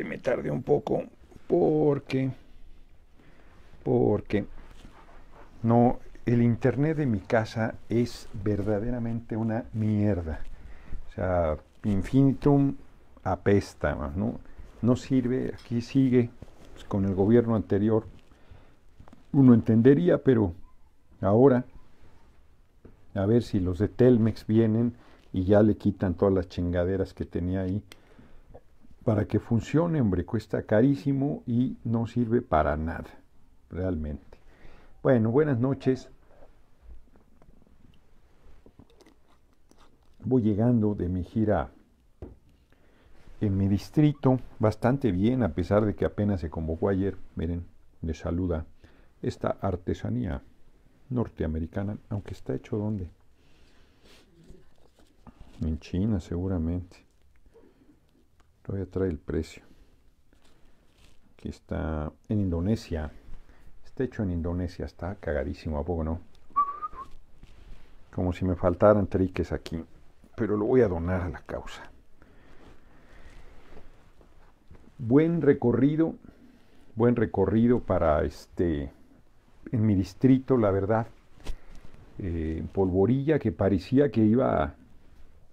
y me tardé un poco porque, porque, no, el internet de mi casa es verdaderamente una mierda. O sea, infinitum apesta, ¿no? No sirve, aquí sigue pues, con el gobierno anterior. Uno entendería, pero ahora, a ver si los de Telmex vienen y ya le quitan todas las chingaderas que tenía ahí para que funcione, hombre, cuesta carísimo y no sirve para nada, realmente. Bueno, buenas noches. Voy llegando de mi gira en mi distrito, bastante bien, a pesar de que apenas se convocó ayer. Miren, les saluda esta artesanía norteamericana, aunque está hecho donde? En China seguramente voy a traer el precio aquí está en Indonesia este hecho en Indonesia está cagadísimo a poco no como si me faltaran triques aquí pero lo voy a donar a la causa buen recorrido buen recorrido para este en mi distrito la verdad eh, polvorilla que parecía que iba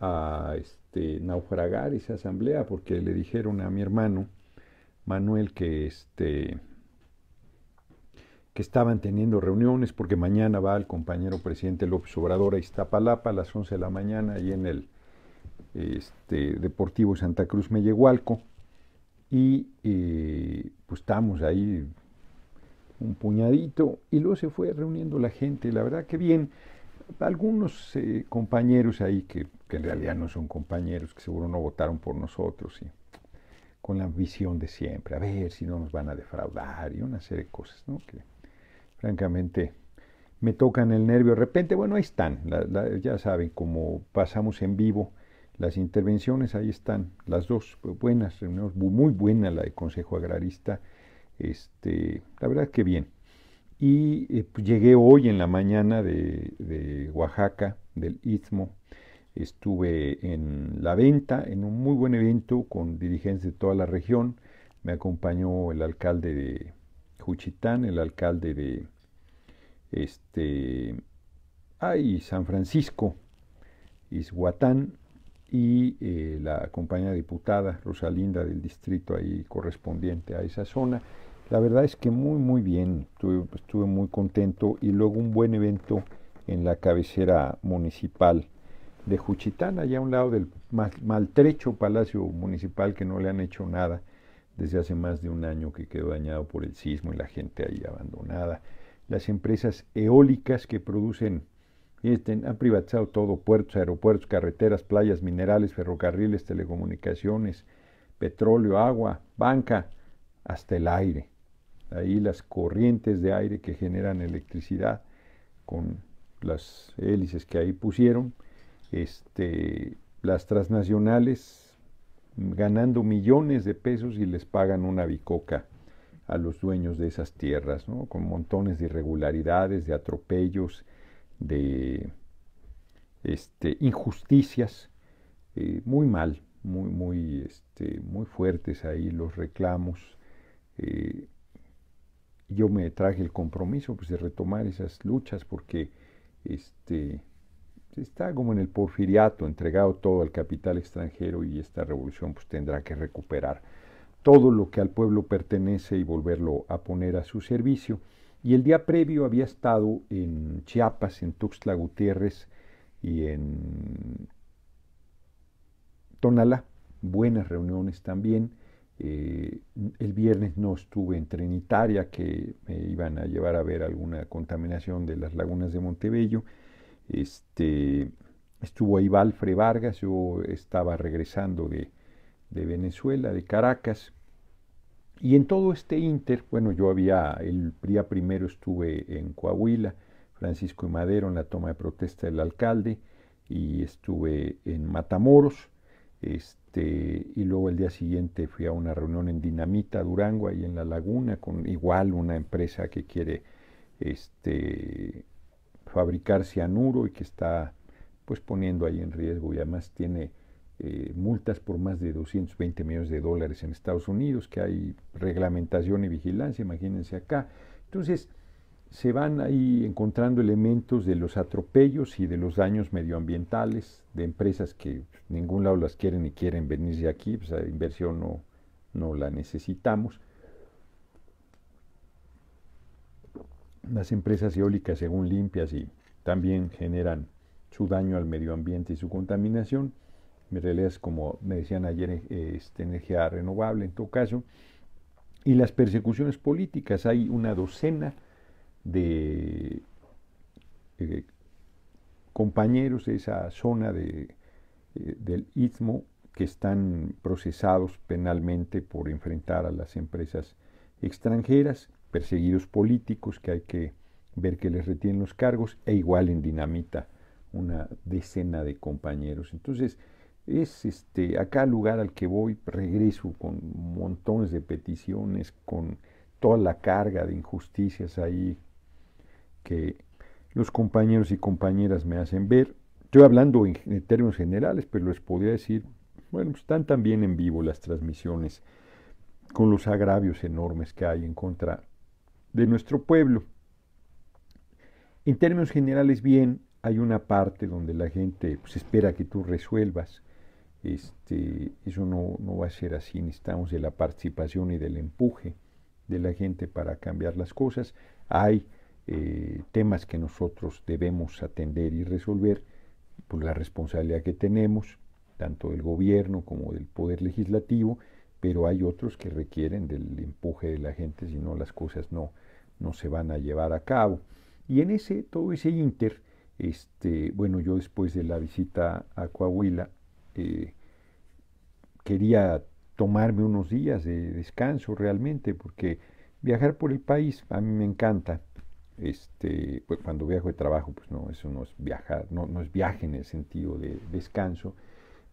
a, este, naufragar esa asamblea porque le dijeron a mi hermano Manuel que, este, que estaban teniendo reuniones porque mañana va el compañero presidente López Obrador a Iztapalapa a las 11 de la mañana y en el este, Deportivo Santa Cruz Mellehualco y eh, pues estamos ahí un puñadito y luego se fue reuniendo la gente, la verdad que bien algunos eh, compañeros ahí que, en realidad no son compañeros, que seguro no votaron por nosotros, y con la visión de siempre, a ver si no nos van a defraudar y una serie de cosas, ¿no? Que francamente me tocan el nervio de repente, bueno, ahí están, ya saben, como pasamos en vivo las intervenciones, ahí están, las dos buenas reuniones, muy buena la de Consejo Agrarista, este, la verdad que bien. Y eh, pues, llegué hoy en la mañana de, Oaxaca, del Istmo. Estuve en la venta, en un muy buen evento con dirigentes de toda la región. Me acompañó el alcalde de Juchitán, el alcalde de este, ay, San Francisco, Izhuatán, y eh, la compañera diputada Rosalinda del distrito ahí correspondiente a esa zona. La verdad es que muy, muy bien, estuve, muy contento y luego un buen evento en la cabecera municipal de Juchitán, allá a un lado del maltrecho palacio municipal que no le han hecho nada desde hace más de un año que quedó dañado por el sismo y la gente ahí abandonada. Las empresas eólicas que producen, este, han privatizado todo, puertos, aeropuertos, carreteras, playas, minerales, ferrocarriles, telecomunicaciones, petróleo, agua, banca, hasta el aire ahí las corrientes de aire que generan electricidad con las hélices que ahí pusieron, este, las transnacionales ganando millones de pesos y les pagan una bicoca a los dueños de esas tierras, con montones de irregularidades, de atropellos, de este, injusticias, eh, muy mal, muy, muy, este, muy fuertes ahí los reclamos. Eh, yo me traje el compromiso pues, de retomar esas luchas porque este, está como en el porfiriato, entregado todo al capital extranjero y esta revolución pues, tendrá que recuperar todo lo que al pueblo pertenece y volverlo a poner a su servicio. Y el día previo había estado en Chiapas, en Tuxtla Gutiérrez y en Tonalá, buenas reuniones también. Eh, el viernes no estuve en Trinitaria, que me iban a llevar a ver alguna contaminación de las lagunas de Montebello. Este, estuvo ahí Valfre Vargas, yo estaba regresando de, de Venezuela, de Caracas. Y en todo este inter, bueno, yo había, el día primero estuve en Coahuila, Francisco y Madero, en la toma de protesta del alcalde, y estuve en Matamoros. Este, y luego el día siguiente fui a una reunión en Dinamita, Durango, ahí en La Laguna, con igual una empresa que quiere este, fabricar cianuro y que está pues poniendo ahí en riesgo y además tiene eh, multas por más de 220 millones de dólares en Estados Unidos, que hay reglamentación y vigilancia, imagínense acá. Entonces, se van ahí encontrando elementos de los atropellos y de los daños medioambientales de empresas que ningún lado las quieren y quieren venirse aquí, pues la inversión no, la necesitamos. Las empresas eólicas, según limpias también generan su daño al medio ambiente y su contaminación, en realidad es como me decían ayer, eh, este, energía renovable en todo caso, y las persecuciones políticas. Hay una docena de eh, compañeros de esa zona de, eh, del istmo que están procesados penalmente por enfrentar a las empresas extranjeras, perseguidos políticos que hay que ver que les retienen los cargos, e igual en Dinamita, una decena de compañeros. Entonces, es este, acá lugar al que voy, regreso con montones de peticiones, con toda la carga de injusticias ahí que los compañeros y compañeras me hacen ver. yo hablando en, términos generales, pero les podría decir, bueno, están también en vivo las transmisiones con los agravios enormes que hay en contra de nuestro pueblo. En términos generales, bien, hay una parte donde la gente pues, espera que tú resuelvas. Este, eso no, no, va a ser así, necesitamos de la participación y del empuje de la gente para cambiar las cosas. Hay eh, temas que nosotros debemos atender y resolver por pues, la responsabilidad que tenemos, tanto del gobierno como del poder legislativo, pero hay otros que requieren del empuje de la gente, si no las cosas no, no se van a llevar a cabo. Y en ese, todo ese inter, este, bueno, yo después de la visita a Coahuila, eh, quería tomarme unos días de descanso realmente, porque viajar por el país a mí me encanta, este, pues cuando viajo de trabajo, pues no, eso no es viajar, no, es viaje en el sentido de descanso,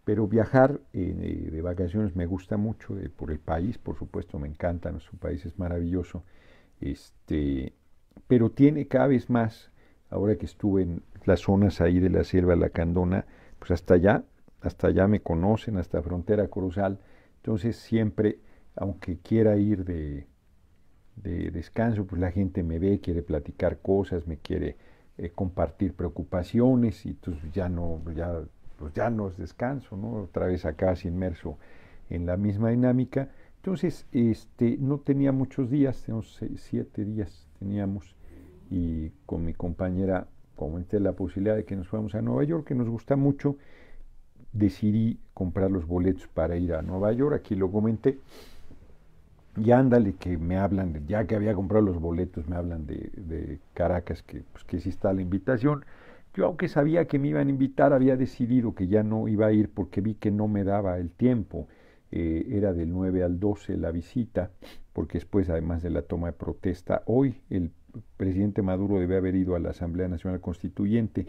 pero viajar eh, de vacaciones me gusta mucho, eh, por el país, por supuesto, me encanta, nuestro país es maravilloso, este, pero tiene cada vez más, ahora que estuve en las zonas ahí de la selva, la Candona, pues hasta allá, hasta allá me conocen, hasta Frontera cruzal entonces siempre, aunque quiera ir de de descanso, pues la gente me ve, quiere platicar cosas, me quiere eh, compartir preocupaciones y entonces pues ya no, ya, pues ya no es descanso, ¿no? Otra vez acá inmerso en la misma dinámica. Entonces, este, no tenía muchos días, tenemos siete días teníamos, y con mi compañera comenté la posibilidad de que nos fuéramos a Nueva York, que nos gusta mucho, decidí comprar los boletos para ir a Nueva York, aquí lo comenté, y ándale, que me hablan, ya que había comprado los boletos, me hablan de, Caracas, que, pues, que sí está la invitación. Yo, aunque sabía que me iban a invitar, había decidido que ya no iba a ir porque vi que no me daba el tiempo. Eh, era del 9 al 12 la visita, porque después, además de la toma de protesta, hoy el presidente Maduro debe haber ido a la Asamblea Nacional Constituyente.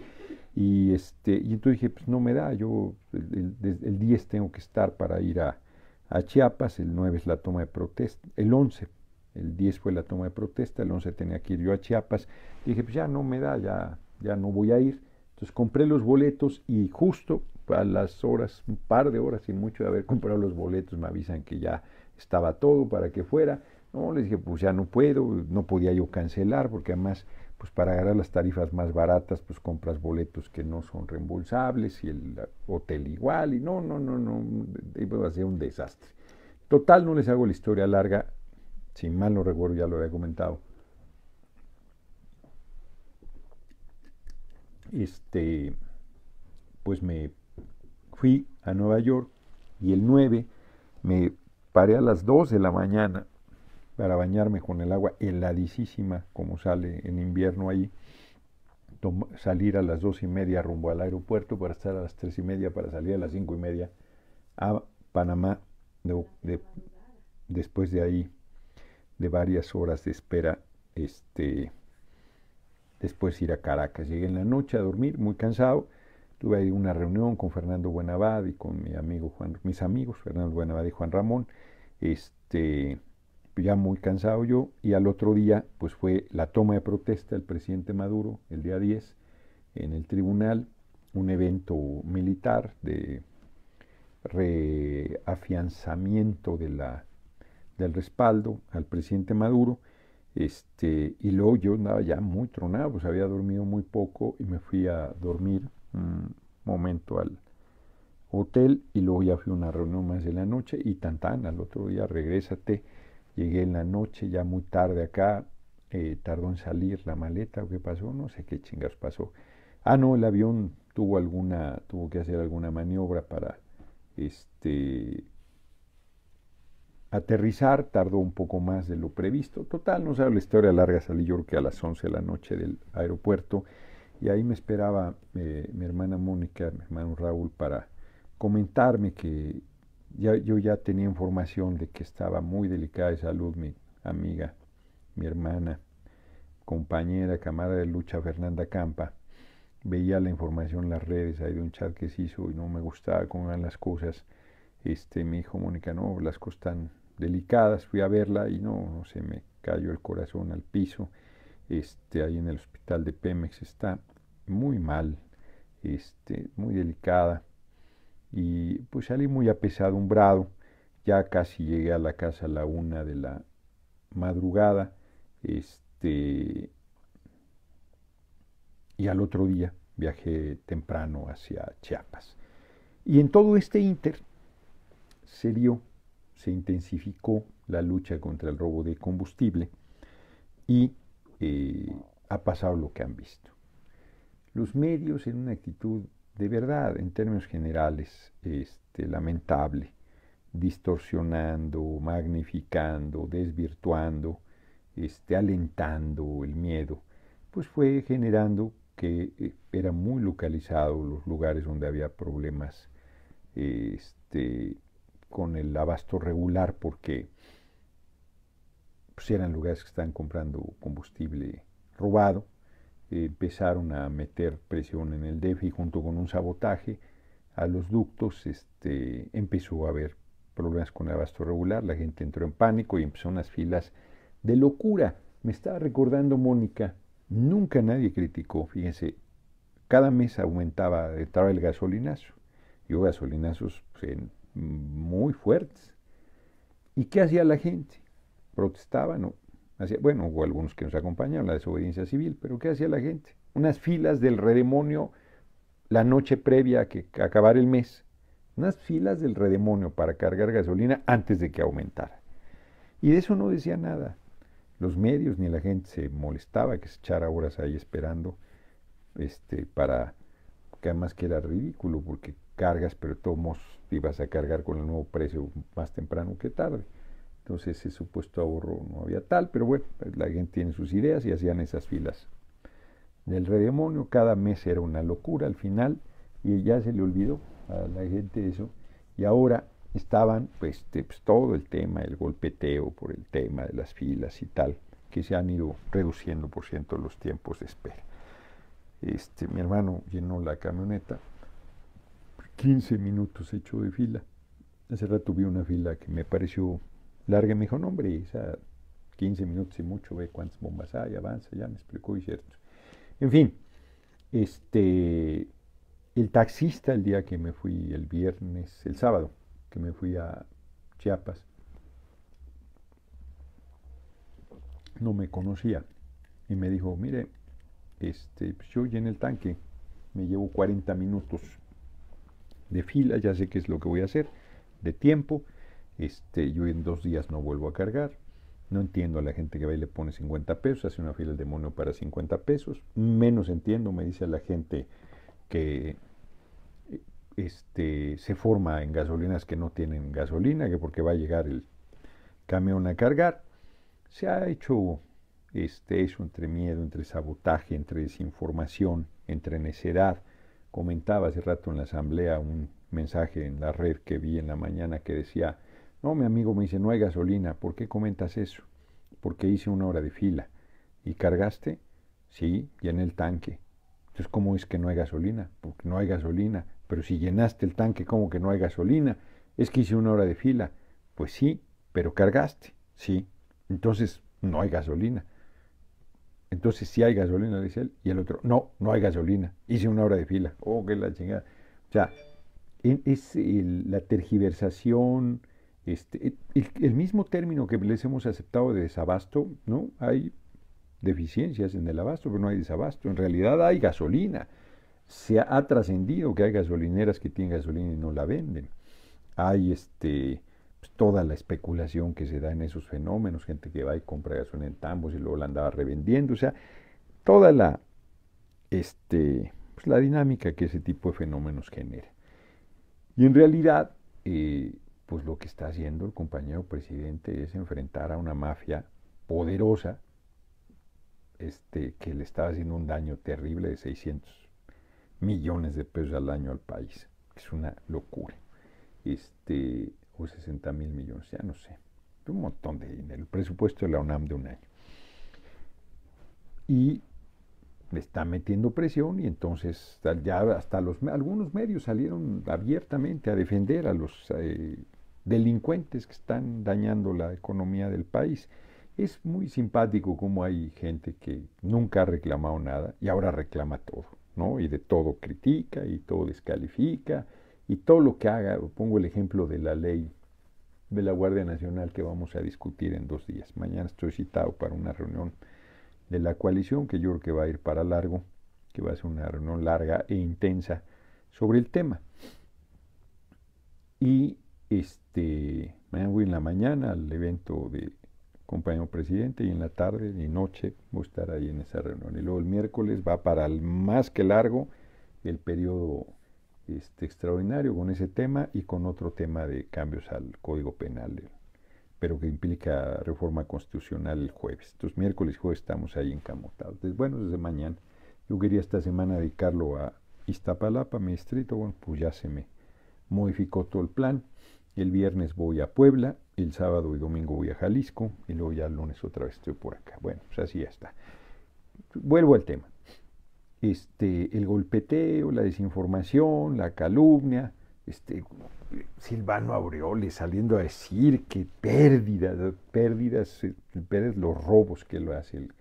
Y, este, y entonces dije, pues no me da, yo el, el 10 tengo que estar para ir a, a Chiapas, el 9 es la toma de protesta, el 11, el 10 fue la toma de protesta, el 11 tenía que ir yo a Chiapas, dije, pues ya no me da, ya, ya no voy a ir, entonces compré los boletos y justo a las horas, un par de horas sin mucho de haber comprado los boletos, me avisan que ya estaba todo para que fuera, no, les dije, pues ya no puedo, no podía yo cancelar, porque además pues para agarrar las tarifas más baratas, pues compras boletos que no son reembolsables y el hotel igual, y no, no, no, no, va a ser un desastre. Total, no les hago la historia larga, sin mal no recuerdo ya lo había comentado. Este, pues me fui a Nueva York y el 9 me paré a las 2 de la mañana para bañarme con el agua heladísima como sale en invierno ahí, salir a las dos y media rumbo al aeropuerto para estar a las tres y media, para salir a las cinco y media a Panamá, después de ahí, de varias horas de espera, este, después ir a Caracas. Llegué en la noche a dormir, muy cansado, tuve ahí una reunión con Fernando Buenavad y con mi amigo Juan, mis amigos, Fernando Buenavad y Juan Ramón, este, ya muy cansado yo, y al otro día pues fue la toma de protesta del presidente Maduro, el día 10, en el tribunal, un evento militar de reafianzamiento de la, del respaldo al presidente Maduro, este, y luego yo andaba ya muy tronado, pues había dormido muy poco y me fui a dormir un momento al hotel y luego ya fui a una reunión más de la noche y tan al otro día regresate. Llegué en la noche, ya muy tarde acá, eh, tardó en salir la maleta, o qué pasó, no sé qué chingas pasó. Ah, no, el avión tuvo alguna, tuvo que hacer alguna maniobra para este aterrizar, tardó un poco más de lo previsto. Total, no sabe la historia larga, salí yo creo que a las 11 de la noche del aeropuerto y ahí me esperaba eh, mi hermana Mónica, mi hermano Raúl, para comentarme que yo ya tenía información de que estaba muy delicada de salud mi amiga, mi hermana, compañera, camarada de lucha Fernanda Campa. Veía la información en las redes, hay de un chat que se hizo y no me gustaba cómo eran las cosas. Este, me dijo Mónica, no, las cosas están delicadas, fui a verla y no, no se me cayó el corazón al piso. Este, ahí en el hospital de Pemex está muy mal, este, muy delicada y pues salí muy apesadumbrado. Ya casi llegué a la casa a la una de la madrugada. Este, y al otro día viajé temprano hacia Chiapas. Y en todo este inter se dio, se intensificó la lucha contra el robo de combustible y eh, ha pasado lo que han visto. Los medios en una actitud de verdad, en términos generales, este, lamentable, distorsionando, magnificando, desvirtuando, este, alentando el miedo, pues fue generando que eh, eran muy localizados los lugares donde había problemas este, con el abasto regular, porque pues, eran lugares que estaban comprando combustible robado empezaron a meter presión en el DEFI junto con un sabotaje a los ductos este, empezó a haber problemas con el abasto regular, la gente entró en pánico y empezó unas filas de locura. Me estaba recordando Mónica, nunca nadie criticó, fíjense, cada mes aumentaba, entraba el gasolinazo, y hubo gasolinazos pues, mm, muy fuertes. ¿Y qué hacía la gente? Protestaban, ¿no? bueno, hubo algunos que nos acompañaron, la desobediencia civil, pero ¿qué hacía la gente? Unas filas del redemonio la noche previa a que acabara el mes. Unas filas del redemonio para cargar gasolina antes de que aumentara. Y de eso no decía nada. Los medios ni la gente se molestaba que se echara horas ahí esperando este, para que además que era ridículo porque cargas, pero tomos ibas a cargar con el nuevo precio más temprano que tarde. Entonces ese supuesto ahorro no había tal, pero bueno, la gente tiene sus ideas y hacían esas filas del redemonio. Cada mes era una locura al final y ya se le olvidó a la gente eso. Y ahora estaban pues, este, pues, todo el tema el golpeteo por el tema de las filas y tal, que se han ido reduciendo por ciento los tiempos de espera. Este, mi hermano llenó la camioneta, 15 minutos hecho de fila. Hace rato vi una fila que me pareció Largué, me dijo, no hombre, 15 minutos y mucho, ve cuántas bombas hay, avanza, ya me explicó y cierto. En fin, este, el taxista el día que me fui, el viernes, el sábado, que me fui a Chiapas, no me conocía y me dijo, mire, este, pues yo en el tanque, me llevo 40 minutos de fila, ya sé qué es lo que voy a hacer, de tiempo, este, yo en dos días no vuelvo a cargar. No entiendo a la gente que va y le pone 50 pesos, hace una fila de demonio para 50 pesos. Menos entiendo, me dice la gente que este, se forma en gasolinas que no tienen gasolina, que porque va a llegar el camión a cargar. Se ha hecho este, eso entre miedo, entre sabotaje, entre desinformación, entre necedad. Comentaba hace rato en la asamblea un mensaje en la red que vi en la mañana que decía, no, mi amigo me dice, no hay gasolina. ¿Por qué comentas eso? Porque hice una hora de fila. ¿Y cargaste? Sí, llené el tanque. Entonces, ¿cómo es que no hay gasolina? Porque no hay gasolina. Pero si llenaste el tanque, ¿cómo que no hay gasolina? Es que hice una hora de fila. Pues sí, pero cargaste. Sí. Entonces, no hay gasolina. Entonces, sí hay gasolina, dice él. Y el otro, no, no hay gasolina. Hice una hora de fila. Oh, qué la chingada. O sea, es la tergiversación este, el, mismo término que les hemos aceptado de desabasto, ¿no? Hay deficiencias en el abasto, pero no hay desabasto. En realidad hay gasolina. Se ha, trascendido que hay gasolineras que tienen gasolina y no la venden. Hay este, pues, toda la especulación que se da en esos fenómenos, gente que va y compra gasolina en tambos y luego la andaba revendiendo. O sea, toda la, este, pues, la dinámica que ese tipo de fenómenos genera. Y en realidad, eh, pues lo que está haciendo el compañero presidente es enfrentar a una mafia poderosa este, que le está haciendo un daño terrible de 600 millones de pesos al año al país. Es una locura. Este, o 60 mil millones, ya no sé. Un montón de dinero. El presupuesto de la UNAM de un año. Y le está metiendo presión y entonces ya hasta los algunos medios salieron abiertamente a defender a los eh, delincuentes que están dañando la economía del país. Es muy simpático como hay gente que nunca ha reclamado nada y ahora reclama todo, ¿no? Y de todo critica y todo descalifica y todo lo que haga, pongo el ejemplo de la ley de la Guardia Nacional que vamos a discutir en dos días. Mañana estoy citado para una reunión de la coalición que yo creo que va a ir para largo, que va a ser una reunión larga e intensa sobre el tema. Y este, mañana voy en la mañana al evento de compañero presidente y en la tarde y noche voy a estar ahí en esa reunión. Y luego el miércoles va para el más que largo el periodo este, extraordinario con ese tema y con otro tema de cambios al Código Penal, pero que implica reforma constitucional el jueves. Entonces miércoles y jueves estamos ahí encamotados. entonces bueno, desde mañana. Yo quería esta semana dedicarlo a Iztapalapa, mi distrito. Bueno, pues ya se me modificó todo el plan el viernes voy a Puebla, el sábado y domingo voy a Jalisco y luego ya el lunes otra vez estoy por acá. Bueno, pues así ya está. Vuelvo al tema. Este, el golpeteo, la desinformación, la calumnia, este, Silvano Aureoles saliendo a decir que pérdidas, pérdidas, eh, los robos que lo hace el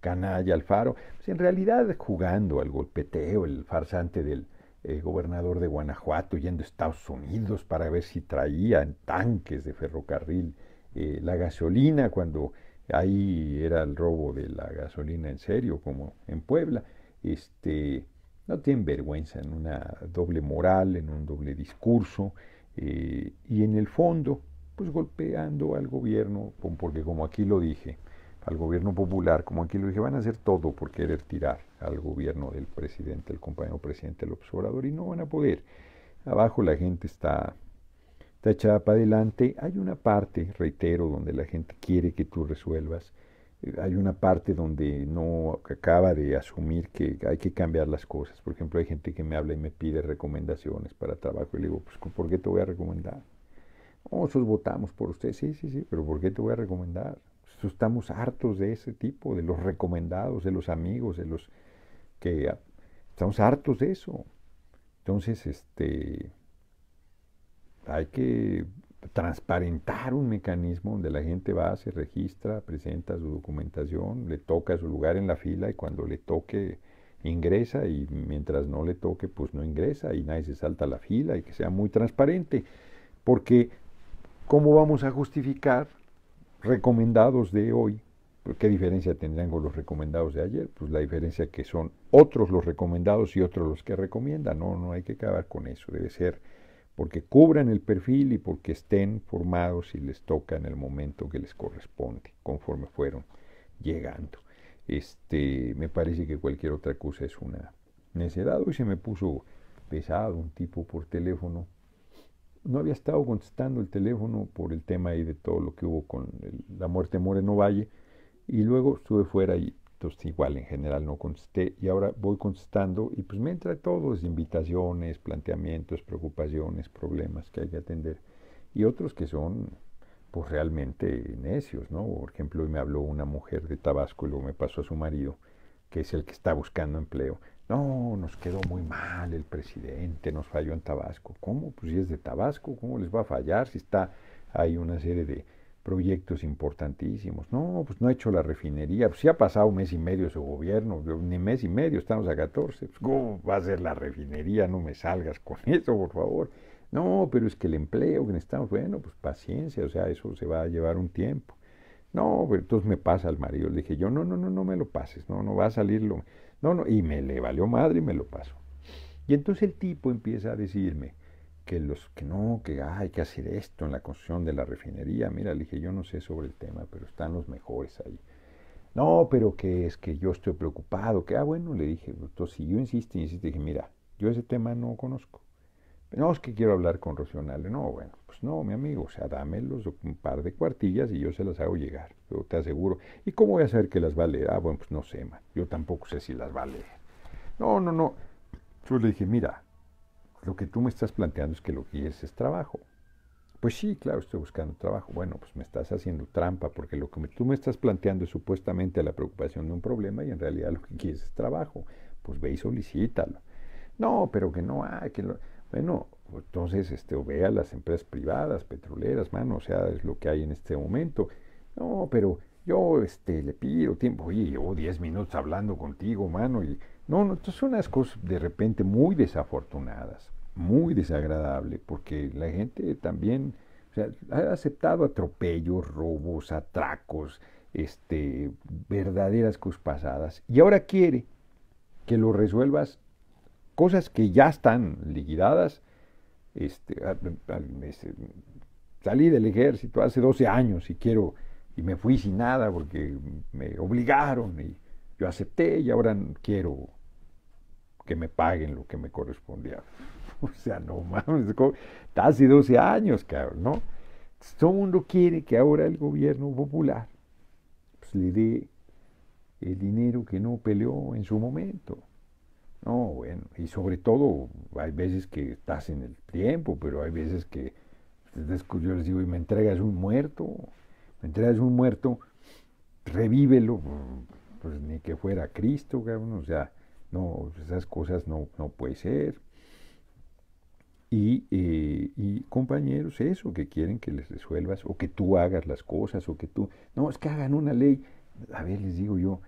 canalla Alfaro, pues en realidad jugando al golpeteo, el farsante del, el eh, gobernador de Guanajuato yendo a Estados Unidos para ver si traían tanques de ferrocarril eh, la gasolina, cuando ahí era el robo de la gasolina en serio, como en Puebla. Este, no tienen vergüenza en una doble moral, en un doble discurso, eh, y en el fondo, pues golpeando al gobierno, porque como aquí lo dije, al gobierno popular, como aquí lo dije, van a hacer todo por querer tirar al gobierno del presidente, el compañero presidente López observador, y no van a poder. Abajo la gente está, está echada para adelante. Hay una parte, reitero, donde la gente quiere que tú resuelvas. Eh, hay una parte donde no acaba de asumir que hay que cambiar las cosas. Por ejemplo, hay gente que me habla y me pide recomendaciones para trabajo. Y le digo, pues, ¿por qué te voy a recomendar? Nosotros votamos por usted, sí, sí, sí, pero ¿por qué te voy a recomendar? estamos hartos de ese tipo, de los recomendados, de los amigos, de los que ah, estamos hartos de eso. Entonces, este hay que transparentar un mecanismo donde la gente va, se registra, presenta su documentación, le toca su lugar en la fila y cuando le toque ingresa y mientras no le toque pues no ingresa y nadie se salta a la fila y que sea muy transparente. Porque ¿cómo vamos a justificar recomendados de hoy, pues, ¿qué diferencia tendrán con los recomendados de ayer? Pues la diferencia que son otros los recomendados y otros los que recomiendan. No, no hay que acabar con eso. Debe ser porque cubran el perfil y porque estén formados y les toca en el momento que les corresponde, conforme fueron llegando. Este, me parece que cualquier otra cosa es una necedad. Hoy se me puso pesado un tipo por teléfono no había estado contestando el teléfono por el tema ahí de todo lo que hubo con la muerte de Moreno Valle. Y luego estuve fuera y pues, igual en general no contesté. Y ahora voy contestando y pues me entra todo, invitaciones, planteamientos, preocupaciones, problemas que hay que atender. Y otros que son pues realmente necios, ¿no? Por ejemplo, hoy me habló una mujer de Tabasco y luego me pasó a su marido, que es el que está buscando empleo no, nos quedó muy mal el presidente, nos falló en Tabasco. ¿Cómo? Pues si es de Tabasco, ¿cómo les va a fallar si está hay una serie de proyectos importantísimos? No, pues no ha hecho la refinería, pues si ha pasado un mes y medio su gobierno, ni mes y medio, estamos a 14. Pues, ¿Cómo va a ser la refinería? No me salgas con eso, por favor. No, pero es que el empleo que necesitamos, bueno, pues paciencia, o sea, eso se va a llevar un tiempo. No, pero entonces me pasa al marido. Le dije yo, no, no, no, no me lo pases, no, no va a salirlo. No, no, y me le valió madre y me lo pasó. Y entonces el tipo empieza a decirme que los que no, que hay que hacer esto en la construcción de la refinería. Mira, le dije, yo no sé sobre el tema, pero están los mejores ahí. No, pero que es que yo estoy preocupado, que ah, bueno, le dije, entonces si yo insiste, insiste, dije, mira, yo ese tema no conozco. No, es que quiero hablar con Rocío No, bueno, pues no, mi amigo, o sea, dámelos los, un par de cuartillas y yo se las hago llegar, yo te aseguro. ¿Y cómo voy a saber que las va a leer? Ah, bueno, pues no sé, man, yo tampoco sé si las va a leer. No, no, no. Yo le dije, mira, lo que tú me estás planteando es que lo que quieres es trabajo. Pues sí, claro, estoy buscando trabajo. Bueno, pues me estás haciendo trampa porque lo que tú me estás planteando es supuestamente la preocupación de un problema y en realidad lo que quieres es trabajo. Pues ve y solicítalo. No, pero que no hay, ah, que bueno, entonces este, o vea las empresas privadas, petroleras, mano, o sea, es lo que hay en este momento. No, pero yo este, le pido tiempo, oye, llevo 10 minutos hablando contigo, mano, y no, no, son unas cosas de repente muy desafortunadas, muy desagradable, porque la gente también o sea, ha aceptado atropellos, robos, atracos, este, verdaderas cosas pasadas, y ahora quiere que lo resuelvas cosas que ya están liquidadas, este, este, salí del ejército hace 12 años y quiero, y me fui sin nada porque me obligaron y yo acepté y ahora quiero que me paguen lo que me correspondía. O sea, no mames, hace 12 años, cabrón, ¿no? Todo el mundo quiere que ahora el gobierno popular pues, le dé el dinero que no peleó en su momento. No, bueno, y sobre todo hay veces que estás en el tiempo, pero hay veces que yo les digo, y me entregas un muerto, me entregas un muerto, revívelo, pues ni que fuera Cristo, cabrón, o sea, no, esas cosas no, no puede ser. Y, eh, y, compañeros, eso, que quieren que les resuelvas, o que tú hagas las cosas, o que tú, no, es que hagan una ley. A ver, les digo yo,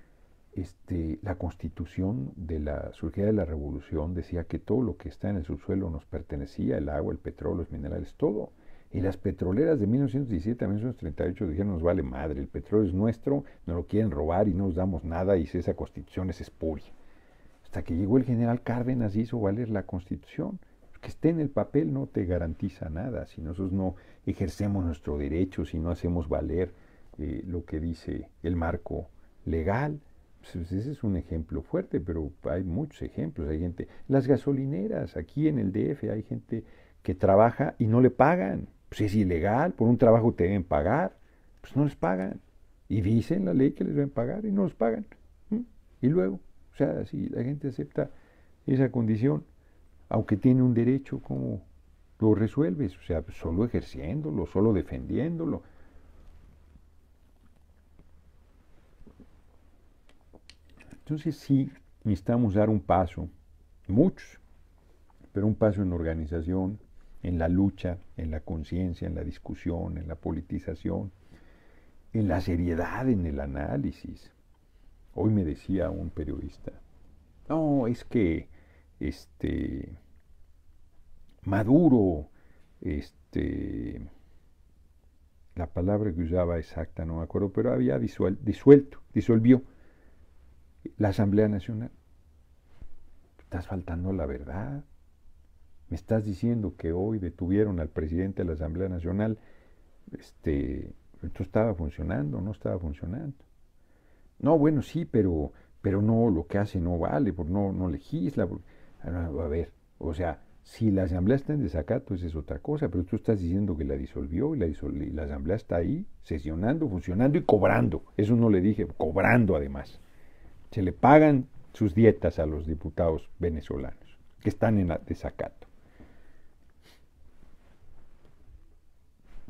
este, la constitución de la surgida de la revolución decía que todo lo que está en el subsuelo nos pertenecía, el agua, el petróleo, los minerales, todo. Y las petroleras de 1917 a 1938 dijeron, nos vale madre, el petróleo es nuestro, no lo quieren robar y no nos damos nada y esa constitución es espuria. Hasta que llegó el general Cárdenas y hizo valer la constitución. Pues que esté en el papel no te garantiza nada, si nosotros no ejercemos nuestro derecho, si no hacemos valer eh, lo que dice el marco legal, pues ese es un ejemplo fuerte, pero hay muchos ejemplos. Hay gente, las gasolineras, aquí en el DF hay gente que trabaja y no le pagan. Pues es ilegal, por un trabajo te deben pagar, pues no les pagan. Y dicen la ley que les deben pagar y no los pagan. Y luego, o sea, si la gente acepta esa condición, aunque tiene un derecho, ¿cómo lo resuelves? O sea, solo ejerciéndolo, solo defendiéndolo. Entonces sí necesitamos dar un paso, muchos, pero un paso en organización, en la lucha, en la conciencia, en la discusión, en la politización, en la seriedad, en el análisis. Hoy me decía un periodista, no, es que este Maduro, este la palabra que usaba exacta, no me acuerdo, pero había disuelto, disolvió la Asamblea Nacional. Estás faltando la verdad. Me estás diciendo que hoy detuvieron al presidente de la Asamblea Nacional. Este, esto estaba funcionando, no estaba funcionando. No, bueno, sí, pero, pero no, lo que hace no vale, por no, no legisla. Ah, a ver, o sea, si la asamblea está en desacato, es otra cosa, pero tú estás diciendo que la disolvió y la, y la asamblea está ahí, sesionando, funcionando y cobrando. Eso no le dije, cobrando además se le pagan sus dietas a los diputados venezolanos que están en desacato.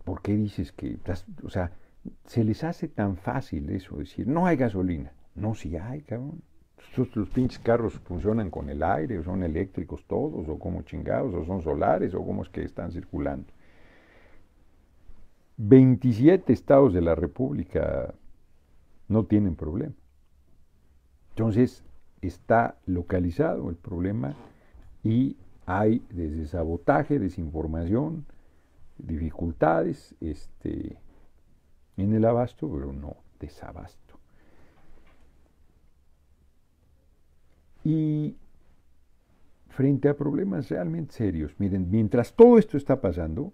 ¿Por qué dices que, o sea, se les hace tan fácil eso, decir, no hay gasolina? No, si hay, cabrón. los pinches carros funcionan con el aire, o son eléctricos todos, o como chingados, o son solares, o como es que están circulando. 27 estados de la República no tienen problema. Entonces, está localizado el problema y hay desabotaje, desinformación, dificultades este, en el abasto, pero no desabasto. Y frente a problemas realmente serios, miren, mientras todo esto está pasando,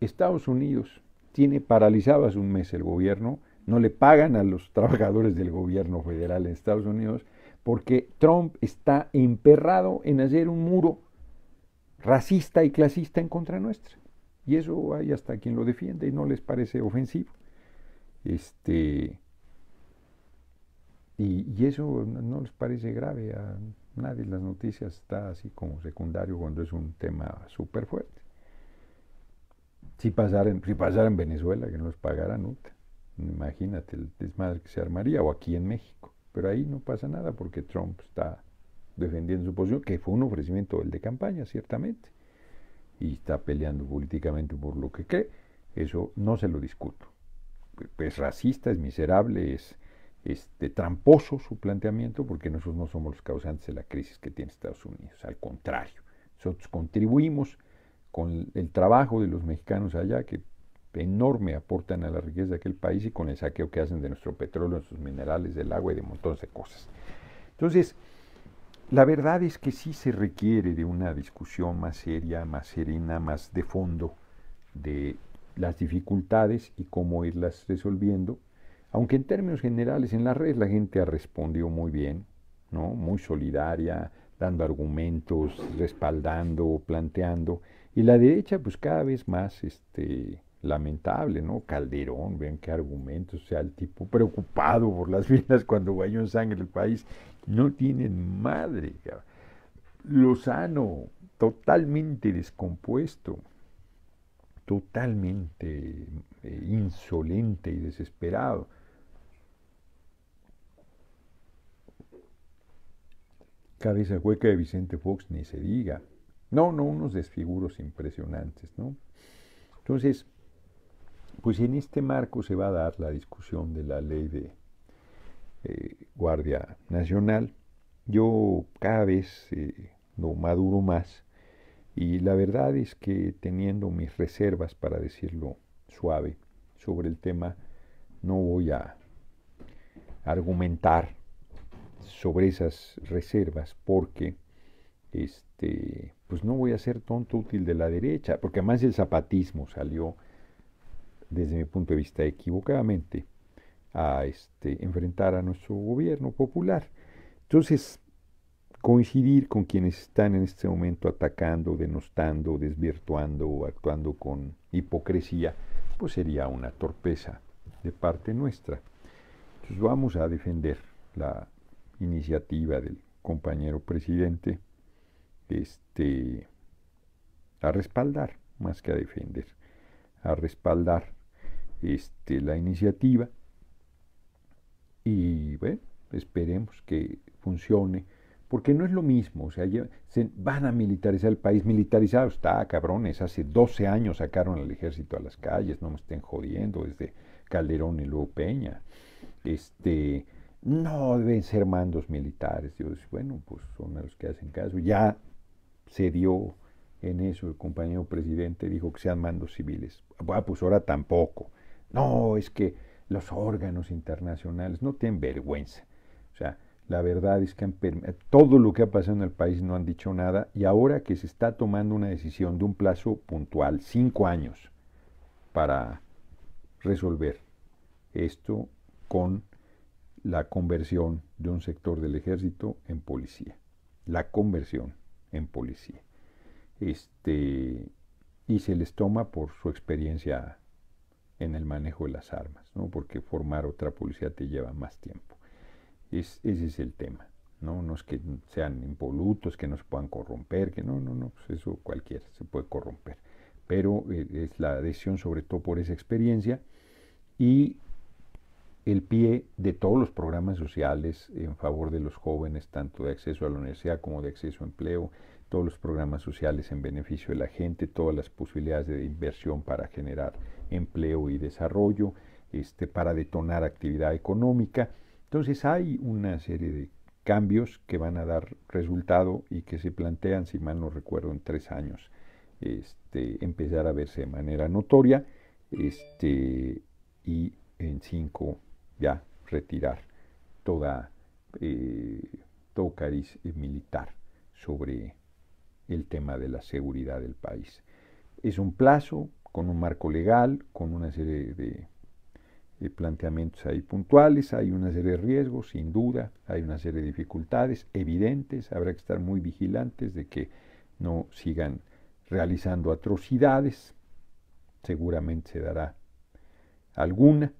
Estados Unidos tiene paralizado hace un mes el gobierno, no le pagan a los trabajadores del gobierno federal en Estados Unidos porque Trump está emperrado en hacer un muro racista y clasista en contra nuestra. Y eso hay hasta quien lo defiende y no les parece ofensivo. Este, y, eso no les parece grave a nadie. Las noticias está así como secundario cuando es un tema súper fuerte. Si pasara, en, si Venezuela, que no pagarán pagaran, imagínate el desmadre que se armaría, o aquí en México. Pero ahí no pasa nada porque Trump está defendiendo su posición, que fue un ofrecimiento del de campaña, ciertamente, y está peleando políticamente por lo que cree. Eso no se lo discuto. Es racista, es miserable, es este, tramposo su planteamiento, porque nosotros no somos los causantes de la crisis que tiene Estados Unidos. Al contrario, nosotros contribuimos con el trabajo de los mexicanos allá, que enorme aportan a la riqueza de aquel país y con el saqueo que hacen de nuestro petróleo, de sus minerales, del agua y de montones de cosas. Entonces, la verdad es que sí se requiere de una discusión más seria, más serena, más de fondo de las dificultades y cómo irlas resolviendo, aunque en términos generales en las redes la gente ha respondido muy bien, ¿no? muy solidaria, dando argumentos, respaldando, planteando, y la derecha pues cada vez más este, lamentable, ¿no? Calderón, vean qué argumento, o sea, el tipo preocupado por las vidas cuando vayan un sangre el país, no tienen madre. Lozano, totalmente descompuesto, totalmente eh, insolente y desesperado. Cabeza hueca de Vicente Fox, ni se diga. No, no, unos desfiguros impresionantes, ¿no? Entonces, pues en este marco se va a dar la discusión de la ley de eh, Guardia Nacional. Yo cada vez eh, lo maduro más y la verdad es que teniendo mis reservas, para decirlo suave, sobre el tema, no voy a argumentar sobre esas reservas porque este pues no voy a ser tonto útil de la derecha, porque además el zapatismo salió desde mi punto de vista equivocadamente, a este, enfrentar a nuestro gobierno popular. Entonces, coincidir con quienes están en este momento atacando, denostando, desvirtuando, o actuando con hipocresía, pues sería una torpeza de parte nuestra. Entonces vamos a defender la iniciativa del compañero presidente, este, a respaldar más que a defender, a respaldar este, la iniciativa y bueno, esperemos que funcione, porque no es lo mismo, o sea, se, van a militarizar el país, militarizado está, cabrones, hace 12 años sacaron al ejército a las calles, no me estén jodiendo, desde Calderón y luego Peña, este, no deben ser mandos militares, bueno, pues son los que hacen caso, ya se dio en eso el compañero presidente, dijo que sean mandos civiles, a ah, pues ahora tampoco, no, es que los órganos internacionales no tienen vergüenza. O sea, la verdad es que todo lo que ha pasado en el país no han dicho nada y ahora que se está tomando una decisión de un plazo puntual, cinco años, para resolver esto con la conversión de un sector del ejército en policía. La conversión en policía. Este, y se les toma por su experiencia en el manejo de las armas, ¿no? porque formar otra policía te lleva más tiempo. ese es el tema. ¿no? no es que sean impolutos, que no se puedan corromper, que no, no, no, pues eso cualquiera se puede corromper. Pero eh, es la adhesión sobre todo por esa experiencia y el pie de todos los programas sociales en favor de los jóvenes, tanto de acceso a la universidad como de acceso a empleo, todos los programas sociales en beneficio de la gente, todas las posibilidades de inversión para generar empleo y desarrollo, este, para detonar actividad económica. Entonces hay una serie de cambios que van a dar resultado y que se plantean, si mal no recuerdo, en tres años este, empezar a verse de manera notoria este, y en cinco ya retirar toda, eh, cariz militar sobre el tema de la seguridad del país. Es un plazo, con un marco legal, con una serie de, planteamientos ahí puntuales, hay una serie de riesgos, sin duda, hay una serie de dificultades evidentes, habrá que estar muy vigilantes de que no sigan realizando atrocidades, seguramente se dará alguna.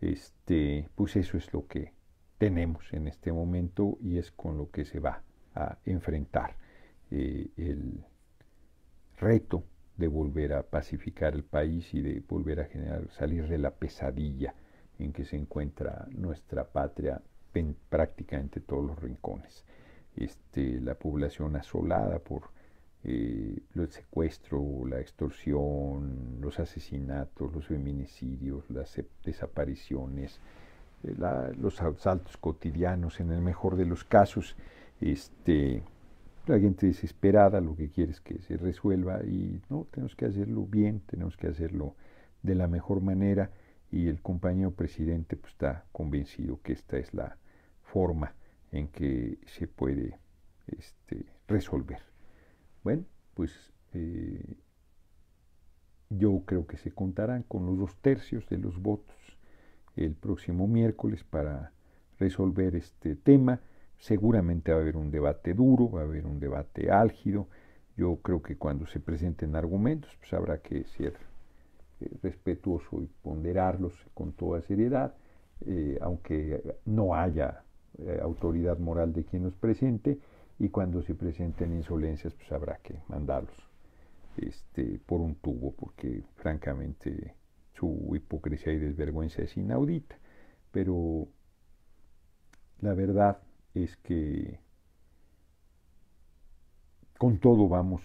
Este, pues eso es lo que tenemos en este momento y es con lo que se va a enfrentar eh, el reto de volver a pacificar el país y de volver a generar, salir de la pesadilla en que se encuentra nuestra patria en prácticamente todos los rincones. Este, la población asolada por el eh, secuestro, la extorsión, los asesinatos, los feminicidios, las desapariciones, eh, los asaltos cotidianos, en el mejor de los casos, este, la gente desesperada lo que quiere es que se resuelva y no, tenemos que hacerlo bien, tenemos que hacerlo de la mejor manera y el compañero presidente pues, está convencido que esta es la forma en que se puede este, resolver. Bueno, pues eh, yo creo que se contarán con los dos tercios de los votos el próximo miércoles para resolver este tema Seguramente va a haber un debate duro, va a haber un debate álgido. Yo creo que cuando se presenten argumentos, pues habrá que ser eh, respetuoso y ponderarlos con toda seriedad, eh, aunque no haya eh, autoridad moral de quien los presente, y cuando se presenten insolencias, pues habrá que mandarlos este, por un tubo, porque francamente su hipocresía y desvergüenza es inaudita. Pero la verdad es que con todo vamos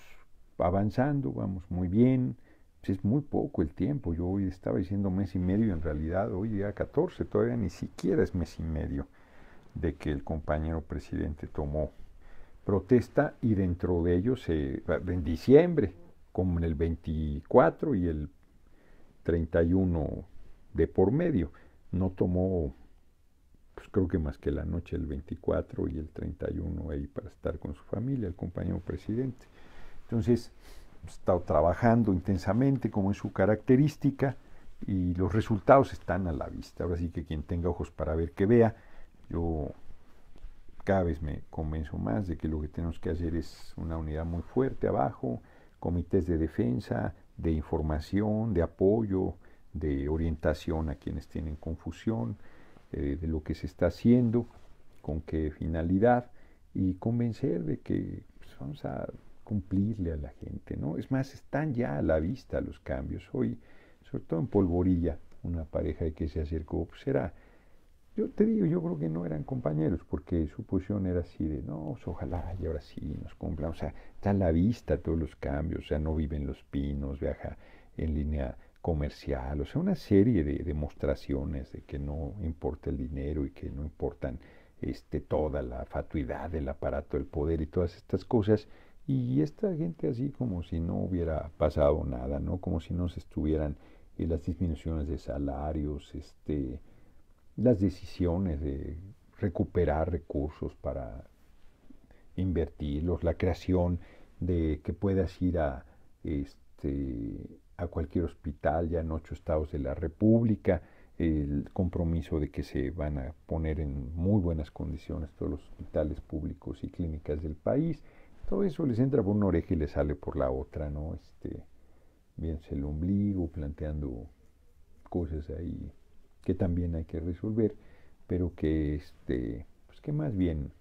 avanzando, vamos muy bien. Pues, es muy poco el tiempo. Yo hoy estaba diciendo mes y medio, en realidad hoy día 14, todavía ni siquiera es mes y medio de que el compañero presidente tomó protesta y dentro de ellos se eh, en diciembre, como en el 24 y el 31 de por medio, no tomó pues creo que más que la noche el 24 y el 31 ahí para estar con su familia, el compañero presidente. Entonces, he estado trabajando intensamente como es su característica y los resultados están a la vista. Ahora sí que quien tenga ojos para ver que vea, yo cada vez me convenzo más de que lo que tenemos que hacer es una unidad muy fuerte abajo, comités de defensa, de información, de apoyo, de orientación a quienes tienen confusión, eh, de lo que se está haciendo, con qué finalidad, y convencer de que pues, vamos a cumplirle a la gente, ¿no? Es más, están ya a la vista los cambios. Hoy, sobre todo en Polvorilla, una pareja que se acercó, pues era... Yo te digo, yo creo que no eran compañeros, porque su posición era así de, no, pues, ojalá y ahora sí nos cumplan. O sea, está a la vista todos los cambios, o sea, no vive en los pinos, viaja en línea comercial, o sea, una serie de demostraciones de que no importa el dinero y que no importan este, toda la fatuidad del aparato del poder y todas estas cosas. Y esta gente así como si no hubiera pasado nada, ¿no? Como si no se estuvieran eh, las disminuciones de salarios, este, las decisiones de recuperar recursos para invertirlos, la creación de que puedas ir a este, a cualquier hospital, ya en ocho estados de la República, el compromiso de que se van a poner en muy buenas condiciones todos los hospitales públicos y clínicas del país. Todo eso les entra por una oreja y les sale por la otra, ¿no? Este, se el ombligo, planteando cosas ahí que también hay que resolver, pero que, este, pues que más bien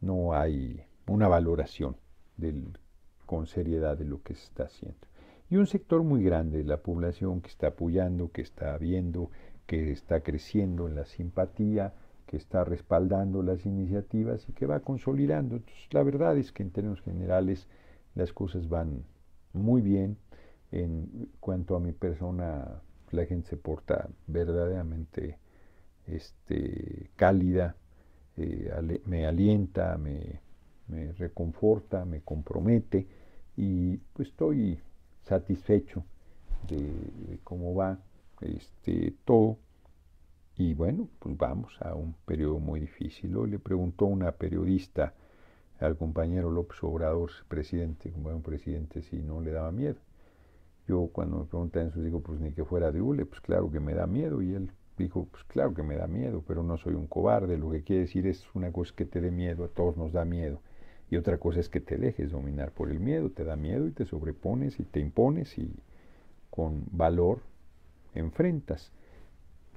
no hay una valoración del, con seriedad de lo que se está haciendo y un sector muy grande la población que está apoyando, que está viendo, que está creciendo en la simpatía, que está respaldando las iniciativas y que va consolidando. Entonces, la verdad es que en términos generales las cosas van muy bien. En cuanto a mi persona, la gente se porta verdaderamente este, cálida, eh, me alienta, me, me reconforta, me compromete y pues estoy satisfecho de, cómo va este, todo. Y bueno, pues vamos a un periodo muy difícil. Hoy le preguntó una periodista al compañero López Obrador, presidente, un presidente, si no le daba miedo. Yo cuando me preguntan eso digo, pues ni que fuera de hule, pues claro que me da miedo. Y él dijo, pues claro que me da miedo, pero no soy un cobarde. Lo que quiere decir es una cosa que te dé miedo, a todos nos da miedo. Y otra cosa es que te dejes dominar por el miedo, te da miedo y te sobrepones y te impones y con valor enfrentas.